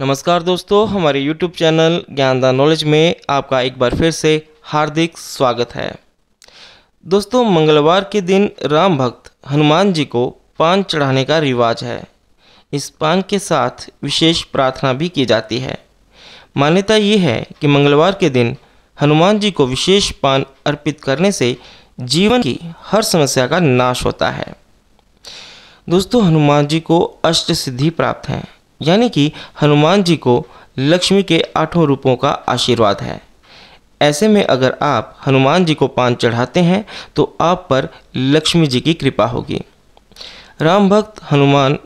नमस्कार दोस्तों हमारे YouTube channel Gyan the knowledge में आपका एक बार फिर से हार्दिक स्वागत है दोस्तों मंगलवार के दिन राम भक्त हनुमान जी को पान चढ़ाने का रिवाज है इस पान के साथ विशेष प्रार्थना भी की जाती है मान्यता ये है कि मंगलवार के दिन हनुमान जी को विशेष पान अर्पित करने से जीवन की हर समस्या का नाश होता है दोस्तों हनुमान जी को अष्ट सिद्धि प्राप्त हैं यानी कि हनुमान जी को लक्ष्मी के आठों रूपों का आशीर्वाद है ऐसे में अगर आप हनुमान जी को पान चढ़ाते हैं तो आप पर लक्ष्मी जी की कृपा होगी राम भक्त हनुमान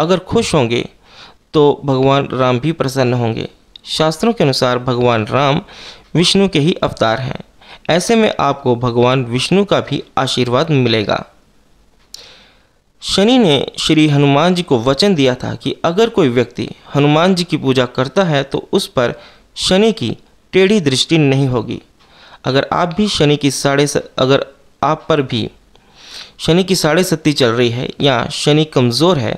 अगर खुश होंगे तो भगवान राम भी प्रसन्न होंगे शास्त्रों के अनुसार भगवान राम विष्णु के ही अवतार हैं ऐसे में आपको भगवान विष्णु का भी आशीर्वाद मिलेगा शनि ने श्री हनुमान जी को वचन दिया था कि अगर कोई व्यक्ति हनुमान जी की पूजा करता है तो उस पर शनि की टेढ़ी दृष्टि नहीं होगी अगर आप भी शनि की साढ़े स... अगर आप पर भी शनि की साढ़े सत्ती चल रही है या शनि कमज़ोर है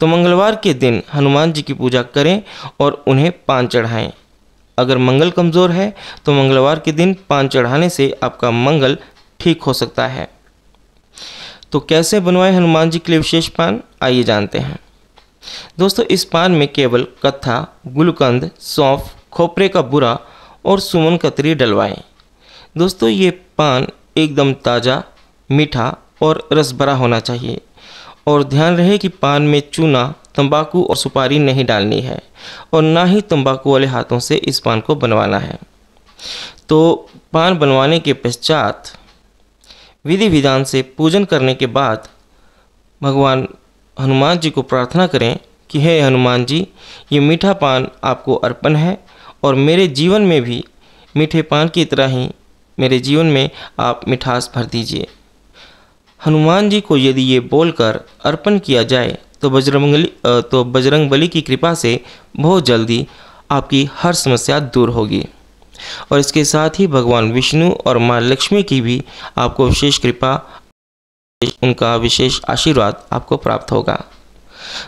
तो मंगलवार के दिन हनुमान जी की पूजा करें और उन्हें पान चढ़ाएं अगर मंगल कमज़ोर है तो मंगलवार के दिन पान चढ़ाने से आपका मंगल ठीक हो सकता है तो कैसे बनवाए हनुमान जी के लिए विशेष पान आइए जानते हैं दोस्तों इस पान में केवल कत्था गुलकंद सौंफ खोपरे का बुरा और सुमन कतरी डलवाएं दोस्तों ये पान एकदम ताज़ा मीठा और रसभरा होना चाहिए और ध्यान रहे कि पान में चूना तंबाकू और सुपारी नहीं डालनी है और ना ही तंबाकू वाले हाथों से इस पान को बनवाना है तो पान बनवाने के पश्चात विधि विधान से पूजन करने के बाद भगवान हनुमान जी को प्रार्थना करें कि हे हनुमान जी ये मीठा पान आपको अर्पण है और मेरे जीवन में भी मीठे पान की तरह ही मेरे जीवन में आप मिठास भर दीजिए हनुमान जी को यदि ये बोलकर अर्पण किया जाए तो बजरंगली तो बजरंग बली की कृपा से बहुत जल्दी आपकी हर समस्या दूर होगी और इसके साथ ही भगवान विष्णु और माँ लक्ष्मी की भी आपको विशेष कृपा उनका विशेष आशीर्वाद आपको प्राप्त होगा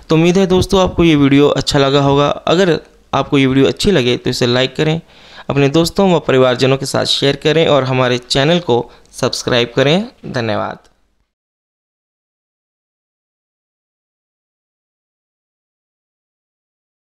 तो उम्मीद है दोस्तों आपको ये वीडियो अच्छा लगा होगा अगर आपको ये वीडियो अच्छी लगे तो इसे लाइक करें अपने दोस्तों व परिवारजनों के साथ शेयर करें और हमारे चैनल को सब्सक्राइब करें धन्यवाद